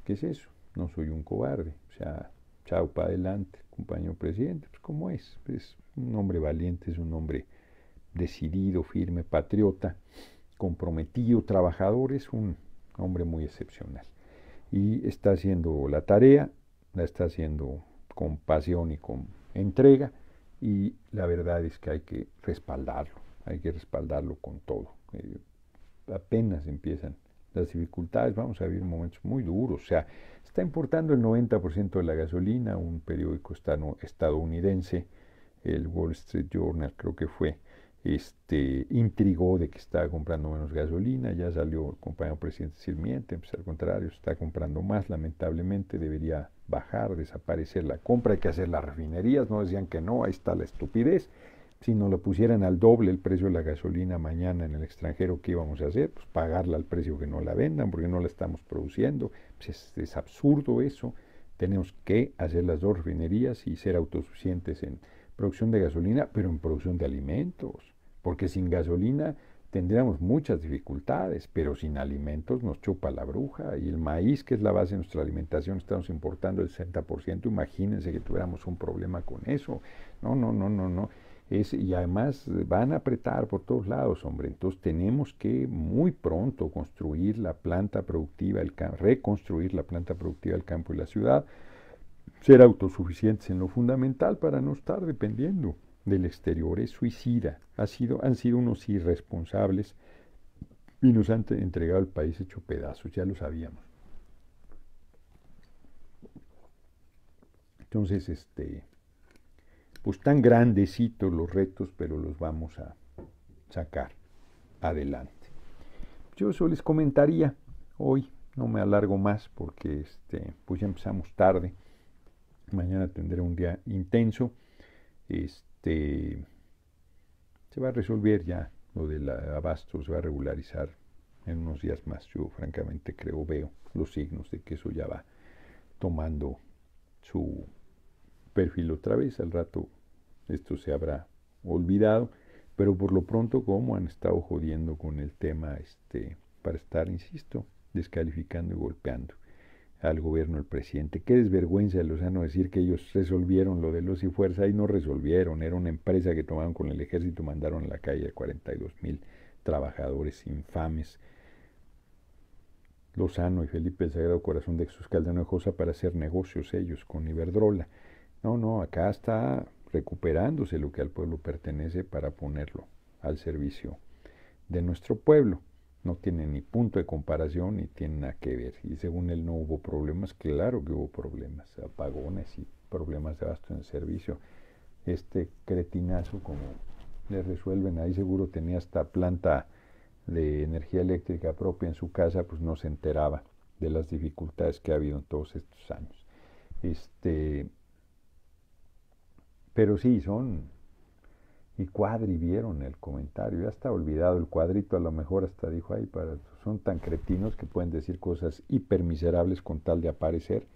¿Qué es eso? No soy un cobarde. O sea, chao para adelante, compañero presidente. Pues ¿cómo es? Es un hombre valiente, es un hombre decidido, firme, patriota, comprometido, trabajador, es un hombre muy excepcional. Y está haciendo la tarea, la está haciendo con pasión y con entrega y la verdad es que hay que respaldarlo, hay que respaldarlo con todo. Eh, apenas empiezan las dificultades, vamos a vivir momentos muy duros, o sea, está importando el 90% de la gasolina, un periódico estadounidense, el Wall Street Journal creo que fue, este, intrigó de que estaba comprando menos gasolina, ya salió el compañero presidente decir miente, pues al contrario, está comprando más, lamentablemente debería bajar, desaparecer la compra, hay que hacer las refinerías, no decían que no, ahí está la estupidez. Si nos lo pusieran al doble el precio de la gasolina mañana en el extranjero, ¿qué íbamos a hacer? Pues pagarla al precio que no la vendan, porque no la estamos produciendo. Pues es, es absurdo eso. Tenemos que hacer las dos refinerías y ser autosuficientes en producción de gasolina, pero en producción de alimentos. Porque sin gasolina tendríamos muchas dificultades, pero sin alimentos nos chupa la bruja y el maíz, que es la base de nuestra alimentación, estamos importando el 60%, imagínense que tuviéramos un problema con eso. No, no, no, no, no. Es, y además van a apretar por todos lados, hombre. Entonces tenemos que muy pronto construir la planta productiva, el, reconstruir la planta productiva del campo y la ciudad, ser autosuficientes en lo fundamental para no estar dependiendo del exterior es suicida. Ha sido, han sido unos irresponsables y nos han entregado el país hecho pedazos, ya lo sabíamos. Entonces, este, pues tan grandecitos los retos, pero los vamos a sacar adelante. Yo eso les comentaría hoy, no me alargo más porque este, pues ya empezamos tarde. Mañana tendré un día intenso. Este, este, se va a resolver ya lo del abasto, se va a regularizar en unos días más. Yo francamente creo, veo los signos de que eso ya va tomando su perfil otra vez. Al rato esto se habrá olvidado, pero por lo pronto como han estado jodiendo con el tema este, para estar, insisto, descalificando y golpeando al gobierno del presidente. Qué desvergüenza de Lozano decir que ellos resolvieron lo de los y fuerza y no resolvieron. Era una empresa que tomaron con el ejército, mandaron a la calle a 42 mil trabajadores infames. Lozano y Felipe Sagrado Corazón de Jesús Calderón para hacer negocios ellos con Iberdrola. No, no, acá está recuperándose lo que al pueblo pertenece para ponerlo al servicio de nuestro pueblo no tiene ni punto de comparación ni tiene nada que ver. Y según él no hubo problemas, claro que hubo problemas, apagones y problemas de gasto en servicio. Este cretinazo, como le resuelven, ahí seguro tenía esta planta de energía eléctrica propia en su casa, pues no se enteraba de las dificultades que ha habido en todos estos años. Este, pero sí, son y Cuadri vieron el comentario, ya está olvidado el cuadrito, a lo mejor hasta dijo, ahí para, son tan cretinos que pueden decir cosas hipermiserables con tal de aparecer,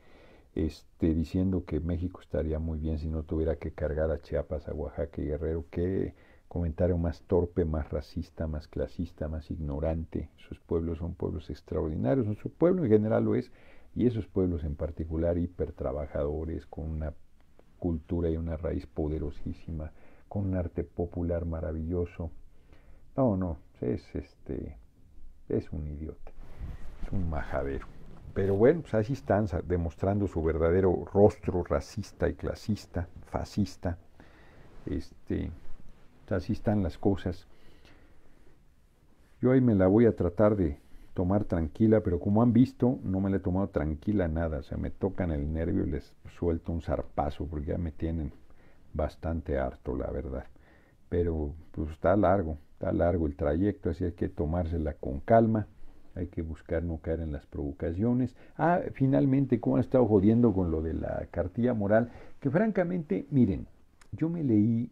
este, diciendo que México estaría muy bien si no tuviera que cargar a Chiapas, a Oaxaca y Guerrero. Qué comentario más torpe, más racista, más clasista, más ignorante. Sus pueblos son pueblos extraordinarios, su pueblo en general lo es, y esos pueblos en particular hiper trabajadores con una cultura y una raíz poderosísima con un arte popular maravilloso. No, no, es este, es un idiota, es un majadero. Pero bueno, pues así están demostrando su verdadero rostro racista y clasista, fascista. Este, pues así están las cosas. Yo ahí me la voy a tratar de tomar tranquila, pero como han visto, no me la he tomado tranquila nada. O sea, me tocan el nervio y les suelto un zarpazo porque ya me tienen bastante harto, la verdad. Pero pues, está largo, está largo el trayecto, así hay que tomársela con calma. Hay que buscar no caer en las provocaciones. Ah, finalmente, ¿cómo han estado jodiendo con lo de la cartilla moral? Que francamente, miren, yo me leí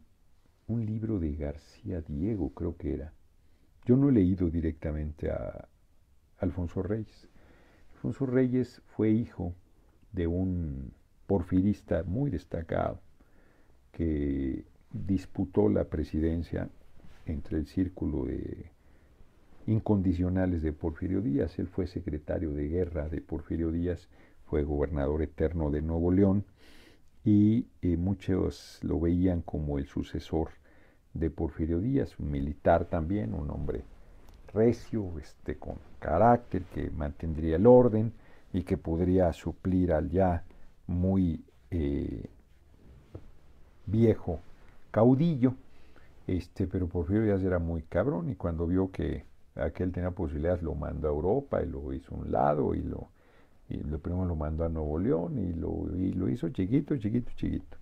un libro de García Diego, creo que era. Yo no he leído directamente a Alfonso Reyes. Alfonso Reyes fue hijo de un porfirista muy destacado, que disputó la presidencia entre el círculo de incondicionales de Porfirio Díaz. Él fue secretario de guerra de Porfirio Díaz, fue gobernador eterno de Nuevo León y eh, muchos lo veían como el sucesor de Porfirio Díaz, un militar también, un hombre recio, este, con carácter, que mantendría el orden y que podría suplir al ya muy eh, viejo caudillo. Este, pero Porfirio Díaz era muy cabrón y cuando vio que aquel tenía posibilidades lo mandó a Europa y lo hizo a un lado y lo, y lo primero lo mandó a Nuevo León y lo, hizo chiquito, chiquito, chiquito.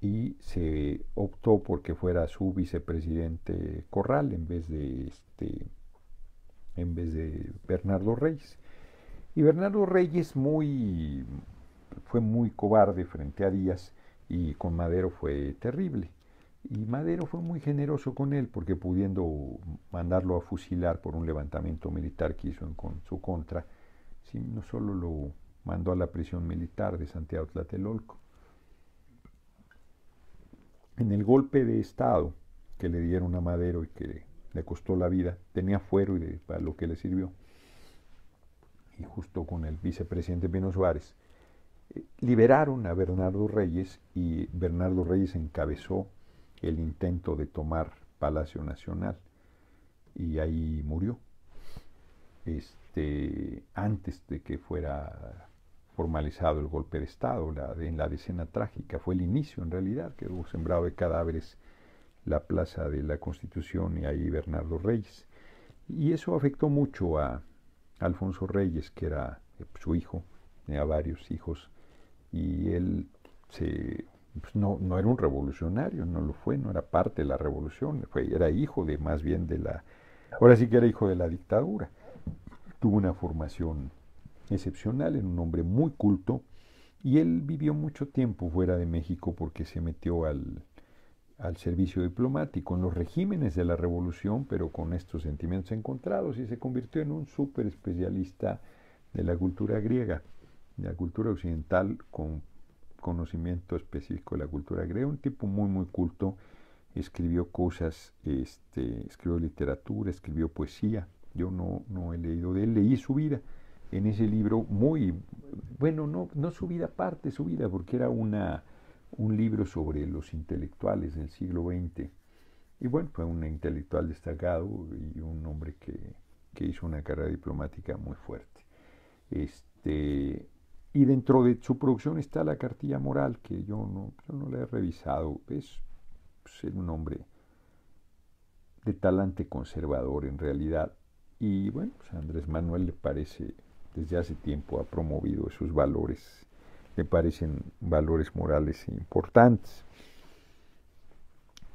Y se optó porque fuera su vicepresidente Corral en vez de este en vez de Bernardo Reyes. Y Bernardo Reyes muy fue muy cobarde frente a Díaz y con Madero fue terrible. Y Madero fue muy generoso con él porque pudiendo mandarlo a fusilar por un levantamiento militar que hizo en con, su contra, no solo lo mandó a la prisión militar de Santiago Tlatelolco. En el golpe de Estado que le dieron a Madero y que le costó la vida, tenía fuero y para lo que le sirvió. Y justo con el vicepresidente Pino Suárez, liberaron a Bernardo Reyes y Bernardo Reyes encabezó el intento de tomar Palacio Nacional y ahí murió. Este, antes de que fuera formalizado el golpe de Estado, la, en la decena trágica, fue el inicio en realidad, que hubo sembrado de cadáveres la plaza de la Constitución y ahí Bernardo Reyes. Y eso afectó mucho a Alfonso Reyes, que era eh, su hijo, tenía varios hijos, y él pues, no, era un revolucionario, no lo fue, no era parte de la revolución, fue, era hijo de más bien de la, ahora sí que era hijo de la dictadura. Tuvo una formación excepcional, era un hombre muy culto y él vivió mucho tiempo fuera de México porque se metió al, al servicio diplomático, en los regímenes de la revolución, pero con estos sentimientos encontrados y se convirtió en un súper especialista de la cultura griega de la cultura occidental con conocimiento específico de la cultura griega, un tipo muy, muy culto, escribió cosas, este, escribió literatura, escribió poesía, yo no, he leído de él, leí su vida en ese libro muy, bueno, no, su vida aparte, su vida, porque era una, un libro sobre los intelectuales del siglo XX. Y bueno, fue un intelectual destacado y un hombre que, que hizo una carrera diplomática muy fuerte. Este, y dentro de su producción está la cartilla moral, que yo no, yo no la he revisado. Es ser pues, un hombre de talante conservador en realidad. Y bueno, pues, a Andrés Manuel le parece, desde hace tiempo ha promovido esos valores, le parecen valores morales importantes.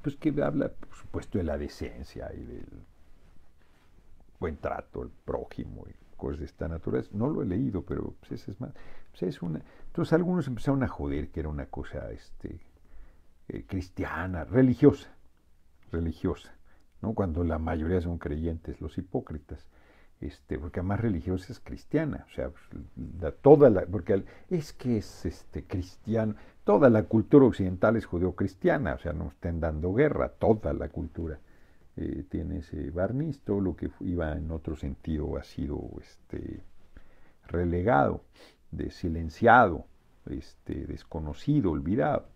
Pues que habla, por supuesto, de la decencia y del buen trato al prójimo y cosas de esta naturaleza. No lo he leído, pero pues, es más. Pues, es una... Entonces algunos empezaron a joder que era una cosa este, eh, cristiana, religiosa, religiosa, ¿no? cuando la mayoría son creyentes, los hipócritas. Este, porque más religiosa es cristiana, o sea, toda la, porque es que es este, cristiano, toda la cultura occidental es judeocristiana, o sea, no estén dando guerra, toda la cultura. Eh, tiene ese barniz, todo lo que iba en otro sentido ha sido este, relegado, de silenciado, este, desconocido, olvidado.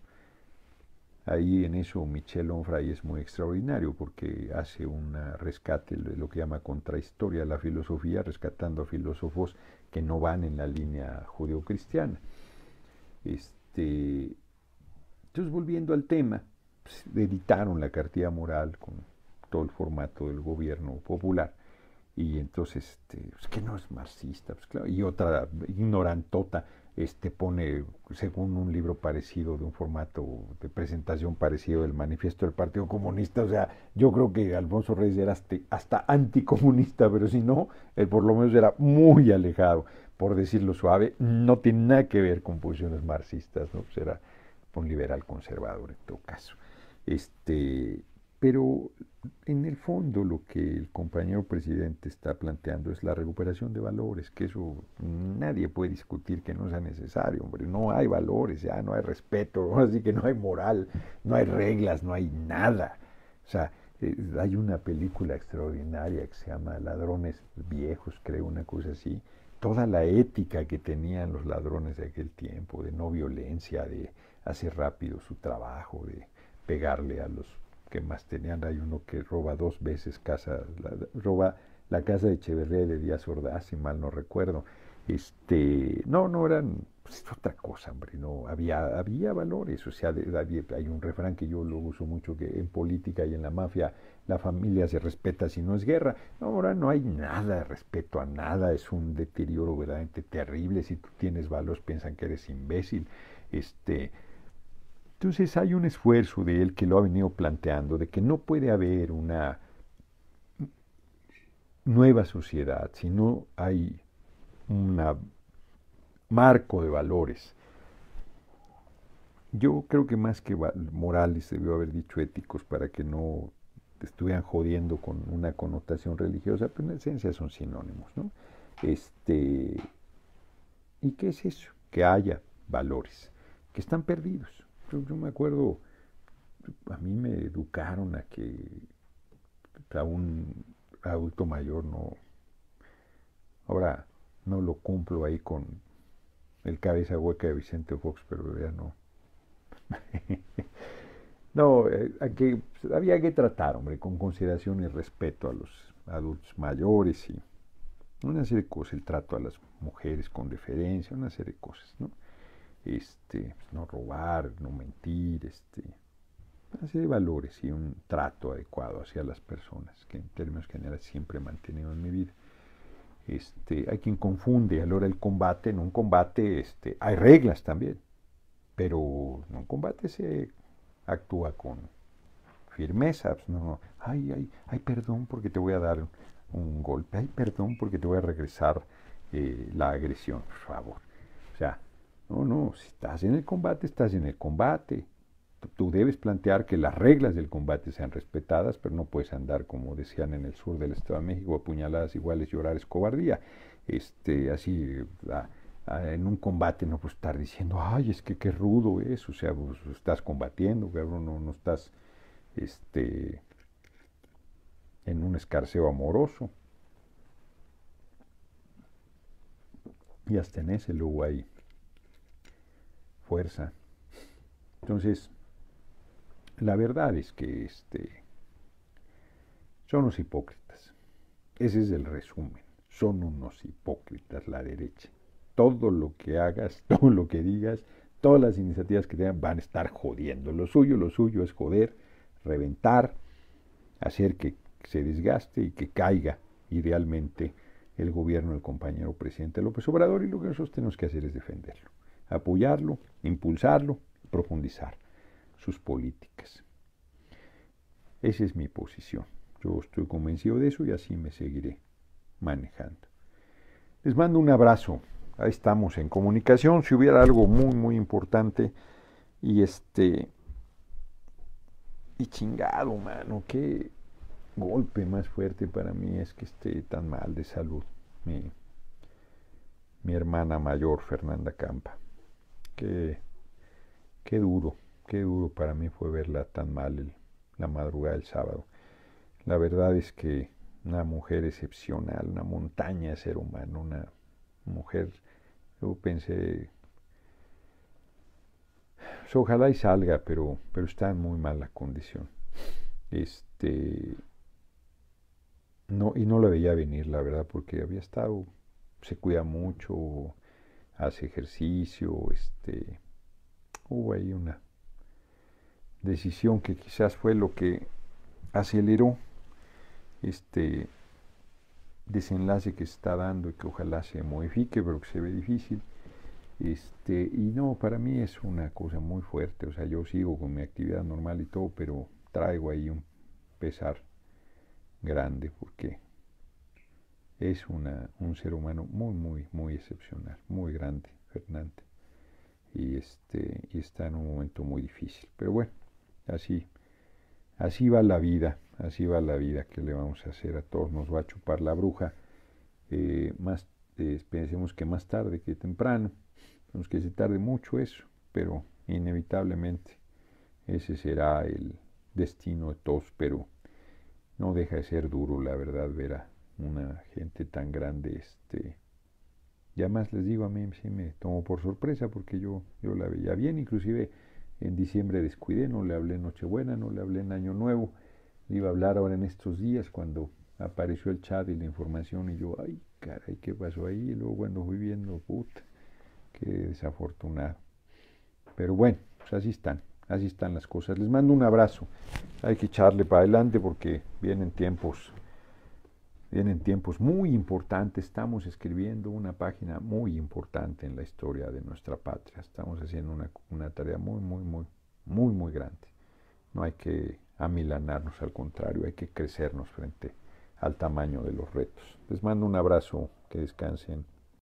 Ahí en eso Michel Onfray es muy extraordinario porque hace un rescate, de lo que llama contrahistoria de la filosofía, rescatando a filósofos que no van en la línea judeocristiana. Este, entonces, volviendo al tema, pues, editaron la cartilla moral con todo el formato del gobierno popular. Y entonces, este, pues, que no es marxista, pues, claro, y otra ignorantota este, pone, según un libro parecido, de un formato de presentación parecido del manifiesto del Partido Comunista, o sea, yo creo que Alfonso Reyes era hasta, anticomunista, pero si no, él por lo menos era muy alejado, por decirlo suave, no tiene nada que ver con posiciones marxistas, ¿no? Pues era un liberal conservador en todo caso. Este, pero en el fondo lo que el compañero presidente está planteando es la recuperación de valores, que eso nadie puede discutir que no sea necesario, hombre, no hay valores, ya no hay respeto, así que no hay moral, no hay reglas, no hay nada. O sea, eh, hay una película extraordinaria que se llama Ladrones Viejos, creo, una cosa así, toda la ética que tenían los ladrones de aquel tiempo, de no violencia, de hacer rápido su trabajo, de pegarle a los que más tenían, hay uno que roba dos veces casa, la, roba la casa de Echeverría de Díaz Ordaz, si mal no recuerdo. Este, no, no eran pues, otra cosa, hombre, no, había, había valores, o sea, hay un refrán que yo lo uso mucho, que en política y en la mafia la familia se respeta si no es guerra, ahora no hay nada, de respeto a nada, es un deterioro verdaderamente terrible, si tú tienes valores piensan que eres imbécil, este, entonces hay un esfuerzo de él que lo ha venido planteando, de que no puede haber una nueva sociedad si no hay un marco de valores. Yo creo que más que morales debió haber dicho éticos para que no estuvieran jodiendo con una connotación religiosa, pero en esencia son sinónimos, ¿no? Este, ¿Y qué es eso? Que haya valores que están perdidos yo, me acuerdo, a mí me educaron a que pues, a un adulto mayor no... Ahora no lo cumplo ahí con el cabeza hueca de Vicente Fox, pero ya no. no, eh, pues, había que tratar, hombre, con consideración y respeto a los adultos mayores y una serie de cosas, el trato a las mujeres con deferencia, una serie de cosas, ¿no? este, pues, no robar, no mentir, este, una de valores y un trato adecuado hacia las personas, que en términos generales siempre he mantenido en mi vida. Este, hay quien confunde a la hora del combate, en un combate este, hay reglas también, pero en un combate se actúa con firmeza, pues no, ay, ay, ay, perdón porque te voy a dar un golpe, ay, perdón porque te voy a regresar eh, la agresión, por favor. No, no, si estás en el combate, estás en el combate. Tú debes plantear que las reglas del combate sean respetadas, pero no puedes andar, como decían en el sur del Estado de México, apuñaladas iguales, llorar es cobardía. Este, así, en un combate no puedes estar diciendo, ay, es que qué rudo es, o sea, estás combatiendo, cabrón, no, estás este, en un escarceo amoroso. Y hasta en ese luego ahí, fuerza. Entonces, la verdad es que este, son unos hipócritas. Ese es el resumen. Son unos hipócritas la derecha. Todo lo que hagas, todo lo que digas, todas las iniciativas que tengan van a estar jodiendo. Lo suyo, lo suyo es joder, reventar, hacer que se desgaste y que caiga idealmente el gobierno del compañero presidente López Obrador y lo que nosotros tenemos que hacer es defenderlo apoyarlo, impulsarlo, profundizar sus políticas. Esa es mi posición. Yo estoy convencido de eso y así me seguiré manejando. Les mando un abrazo. Ahí estamos en comunicación. Si hubiera algo muy, muy importante y este... Y chingado, mano, qué golpe más fuerte para mí es que esté tan mal de salud mi, mi hermana mayor, Fernanda Campa qué, qué duro, qué duro para mí fue verla tan mal la madrugada del sábado. La verdad es que una mujer excepcional, una montaña de ser humano, una mujer, yo pensé, pues, ojalá y salga, pero, pero está en muy mala condición. Este, no, y no la veía venir, la verdad, porque había estado, se cuida mucho, hace ejercicio, este, hubo ahí una decisión que quizás fue lo que aceleró este desenlace que está dando y que ojalá se modifique, pero que se ve difícil. Este, y no, para mí es una cosa muy fuerte, o sea, yo sigo con mi actividad normal y todo, pero traigo ahí un pesar grande porque es un ser humano muy, muy, muy excepcional, muy grande, Fernández. Y, este, y está en un momento muy difícil. Pero bueno, así, así va la vida, así va la vida que le vamos a hacer a todos. Nos va a chupar la bruja. Eh, más, eh, pensemos que más tarde que temprano. Pensemos que se tarde mucho eso, pero inevitablemente ese será el destino de todos, pero no deja de ser duro, la verdad, verá una gente tan grande, este, ya más les digo, a mí me tomó por sorpresa porque yo, yo la veía bien, inclusive en diciembre descuidé, no le hablé en Nochebuena, no le hablé en Año Nuevo, iba a hablar ahora en estos días cuando apareció el chat y la información y yo, ay, caray, ¿qué pasó ahí? Y luego bueno, fui viendo, puta, qué desafortunado. Pero bueno, pues así están, así están las cosas. Les mando un abrazo. Hay que echarle para adelante porque vienen tiempos Vienen tiempos muy importantes, estamos escribiendo una página muy importante en la historia de nuestra patria, estamos haciendo una, tarea muy, muy, muy, muy, muy grande. No hay que amilanarnos, al contrario, hay que crecernos frente al tamaño de los retos. Les mando un abrazo, que descansen.